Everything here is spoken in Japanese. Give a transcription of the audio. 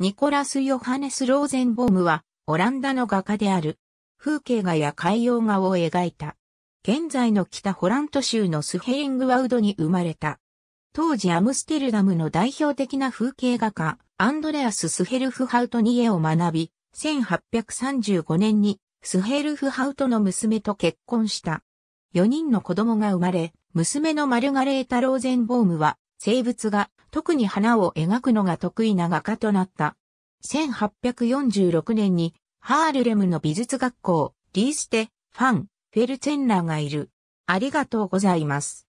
ニコラス・ヨハネス・ローゼンボームは、オランダの画家である。風景画や海洋画を描いた。現在の北ホラント州のスヘイングワウドに生まれた。当時アムステルダムの代表的な風景画家、アンドレアス・スヘルフハウトに絵を学び、1835年にスヘルフハウトの娘と結婚した。4人の子供が生まれ、娘のマルガレータ・ローゼンボームは、生物が特に花を描くのが得意な画家となった。1846年にハールレムの美術学校、リーステ、ファン、フェルツェンラーがいる。ありがとうございます。